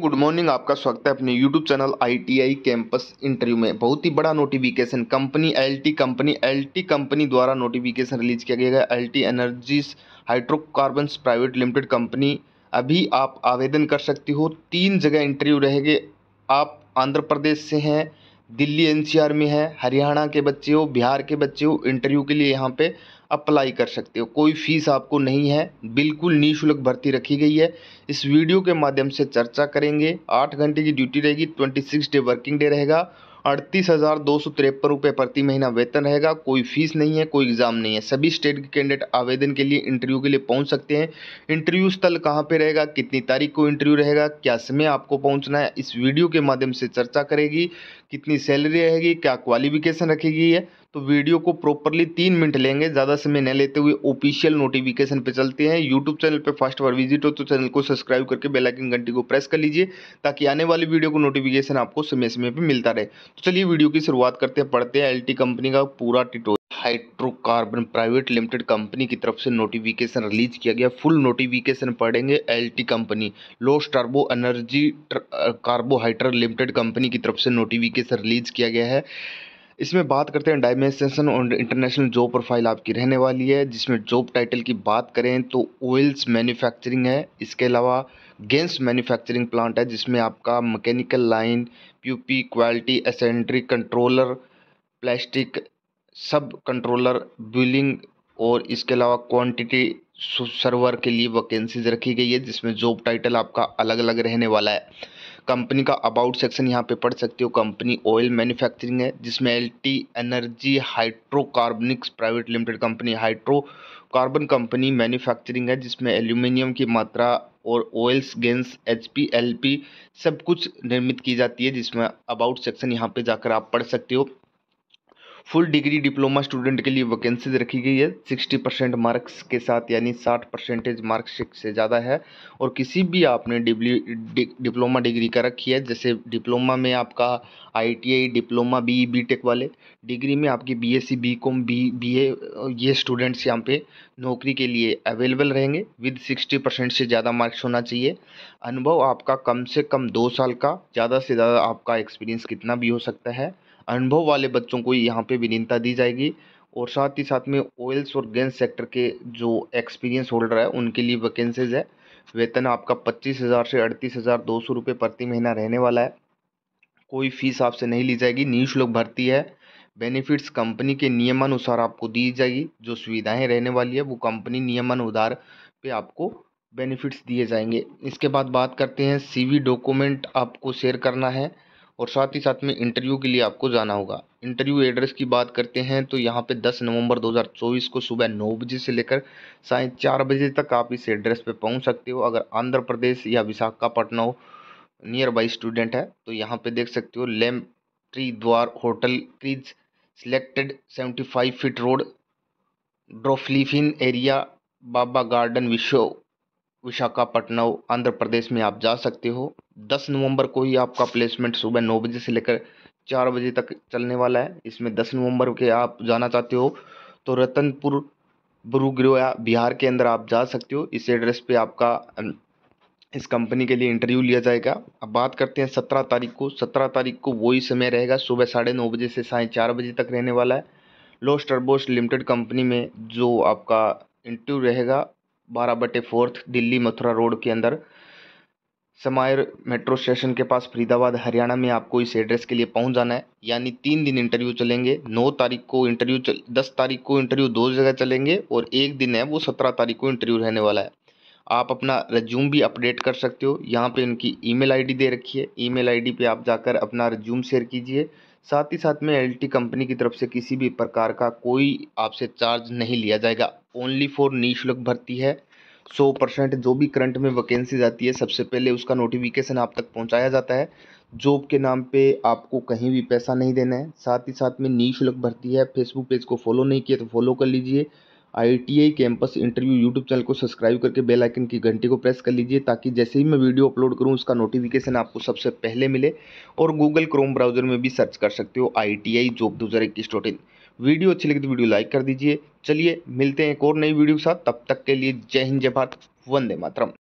good morning आपका स्वागत है अपने YouTube channel ITI campus interview में बहुत ही बड़ा notification company L T company L T company द्वारा नोटिफिकेशन रिलीज किया गया है L T energies hydrocarbons private limited company अभी आप आवेदन कर सकती हो तीन जगह इंटरव्यू रहेगी आप आंध्र प्रदेश से हैं दिल्ली एनसीआर में है हरियाणा के बच्चे हो बिहार के बच्चे हो इंटरव्यू के लिए यहाँ पे अप्लाई कर सकते हो कोई फीस आपको नहीं है बिल्कुल निःशुल्क भर्ती रखी गई है इस वीडियो के माध्यम से चर्चा करेंगे आठ घंटे की ड्यूटी रहेगी twenty six day working day रहेगा अड़तीस हज़ार दो सौ तिरपन रुपये प्रति महीना वेतन रहेगा कोई फीस नहीं है कोई एग्ज़ाम नहीं है सभी स्टेट के कैंडिडेट आवेदन के लिए इंटरव्यू के लिए पहुंच सकते हैं इंटरव्यू स्थल कहाँ पे रहेगा कितनी तारीख को इंटरव्यू रहेगा क्या समय आपको पहुंचना है इस वीडियो के माध्यम से चर्चा करेगी कितनी सैलरी रहेगी क्या क्वालिफिकेशन रखेगी है तो वीडियो को प्रॉपरली तीन मिनट लेंगे ज़्यादा समय न लेते हुए ऑफिशियल नोटिफिकेशन पे चलते हैं यूट्यूब चैनल पे फर्स्ट बार विजिट हो तो चैनल को सब्सक्राइब करके बेल आइकन घंटी को प्रेस कर लीजिए ताकि आने वाली वीडियो को नोटिफिकेशन आपको समय समय पर मिलता रहे तो चलिए वीडियो की शुरुआत करते हैं पढ़ते हैं एल कंपनी का पूरा टिटो हाइड्रोकार्बन प्राइवेट लिमिटेड कंपनी की तरफ से नोटिफिकेशन रिलीज किया गया फुल नोटिफिकेशन पढ़ेंगे एलटी कंपनी लोस turbo energy carbohydrate limited company की तरफ से नोटिफिकेशन रिलीज किया गया है इसमें बात करते हैं डायमेंशन और इंटरनेशनल जॉब प्रोफाइल आपकी रहने वाली है जिसमें जॉब टाइटल की बात करें तो ऑयल्स मैन्युफैक्चरिंग है इसके अलावा गेंस मैन्युफैक्चरिंग प्लांट है जिसमें आपका मैकेनिकल लाइन पी क्वालिटी एसेंट्री controller plastic sub controller billing और इसके अलावा क्वान्टिटी सर्वर के लिए वैकेंसीज रखी गई है जिसमें जॉब टाइटल आपका अलग अलग रहने वाला है कंपनी का अबाउट सेक्शन यहाँ पे पढ़ सकते हो कंपनी ऑयल मैन्युफैक्चरिंग है जिसमें L T energy hydrocarbonics private limited company hydro carbon company manufacturing है जिसमें एल्यूमिनियम की मात्रा और ऑयल्स गेंस एच पी एल पी सब कुछ निर्मित की जाती है जिसमें अबाउट सेक्शन यहाँ पे जाकर आप पढ़ सकते हो फुल डिग्री डिप्लोमा स्टूडेंट के लिए वैकेंसीज रखी गई है सिक्सटी परसेंट मार्क्स के साथ यानी साठ परसेंटेज मार्क्स से ज़्यादा है और किसी भी आपने डिब्ली डिप्लोमा डिग्री का रखी है जैसे डिप्लोमा में आपका ITI diploma B B tech वाले डिग्री में आपकी बीएससी बीकॉम बी बीए ये स्टूडेंट्स यहाँ पे नौकरी के लिए अवेलेबल रहेंगे विद सिक्सटी परसेंट से ज़्यादा मार्क्स होना चाहिए अनुभव आपका कम से कम दो साल का ज़्यादा से ज़्यादा आपका एक्सपीरियंस कितना भी हो सकता है अनुभव वाले बच्चों को यहाँ पे विनीनता दी जाएगी और साथ ही साथ में ऑयल्स और गैस सेक्टर के जो एक्सपीरियंस होल्डर है उनके लिए वैकेंसीज है वेतन आपका पच्चीस हज़ार से अड़तीस हज़ार दो सौ रुपये प्रति महीना रहने वाला है कोई फीस आपसे नहीं ली जाएगी निःशुल्क भर्ती है बेनिफिट्स कंपनी के नियमानुसार आपको दी जाएगी जो सुविधाएँ रहने वाली है वो कंपनी नियमानुदार पर आपको बेनिफिट्स दिए जाएंगे इसके बाद बात करते हैं सी डॉक्यूमेंट आपको शेयर करना है और साथ ही साथ में इंटरव्यू के लिए आपको जाना होगा इंटरव्यू एड्रेस की बात करते हैं तो यहाँ पे 10 नवंबर 2024 को सुबह नौ बजे से लेकर साय चार बजे तक आप इस एड्रेस पे पहुँच सकते हो अगर आंध्र प्रदेश या विशाखापट्टनम नियर बाई स्टूडेंट है तो यहाँ पे देख सकते हो लेम ट्री द्वार होटल क्रीज सिलेक्टेड 75 फीट रोड ड्रोफलीफिन एरिया बाबा गार्डन विशो विशाखापट्टनम आंध्र प्रदेश में आप जा सकते हो दस नवंबर को ही आपका प्लेसमेंट सुबह नौ बजे से लेकर चार बजे तक चलने वाला है इसमें दस नवंबर के आप जाना चाहते हो तो रतनपुर बुरुग्रोया बिहार के अंदर आप जा सकते हो इस एड्रेस पे आपका इस कंपनी के लिए इंटरव्यू लिया जाएगा अब बात करते हैं सत्रह तारीख को सत्रह तारीख को वही समय रहेगा सुबह साढ़े नौ बजे से साढ़े चार बजे तक रहने वाला है लोस्टरबोस्ट लिमिटेड कंपनी में जो आपका इंटरव्यू रहेगा बारह बटे फोर्थ दिल्ली मथुरा रोड के अंदर समायर मेट्रो स्टेशन के पास फरीदाबाद हरियाणा में आपको इस एड्रेस के लिए पहुंच जाना है यानी तीन दिन इंटरव्यू चलेंगे नौ तारीख को इंटरव्यू चल दस तारीख को इंटरव्यू दो जगह चलेंगे और एक दिन है वो सत्रह तारीख को इंटरव्यू रहने वाला है आप अपना रज्यूम भी अपडेट कर सकते हो यहाँ पे उनकी ईमेल आईडी दे रखी है ईमेल आईडी पे आप जाकर अपना रज्यूम शेयर कीजिए साथ ही साथ में एल कंपनी की तरफ से किसी भी प्रकार का कोई आपसे चार्ज नहीं लिया जाएगा ओनली फॉर निःशुल्क भर्ती है सौ परसेंट जो भी करंट में वैकेंसी आती है सबसे पहले उसका नोटिफिकेशन आप तक पहुंचाया जाता है जॉब के नाम पे आपको कहीं भी पैसा नहीं देना है साथ ही साथ में निःशुल्क भर्ती है फेसबुक पेज को फॉलो नहीं किया तो फॉलो कर लीजिए I campus interview YouTube channel को सब्सक्राइब करके बेल आइकन की घंटी को प्रेस कर लीजिए ताकि जैसे ही मैं वीडियो अपलोड करूं उसका नोटिफिकेशन आपको सबसे पहले मिले और गूगल क्रोम ब्राउजर में भी सर्च कर सकते हो आई टी आई जॉब दो हज़ार इक्कीस डॉट वीडियो अच्छी लगी तो वीडियो लाइक कर दीजिए चलिए मिलते हैं एक और नई वीडियो के साथ तब तक के लिए जय हिंद जय भारत वंदे मातरम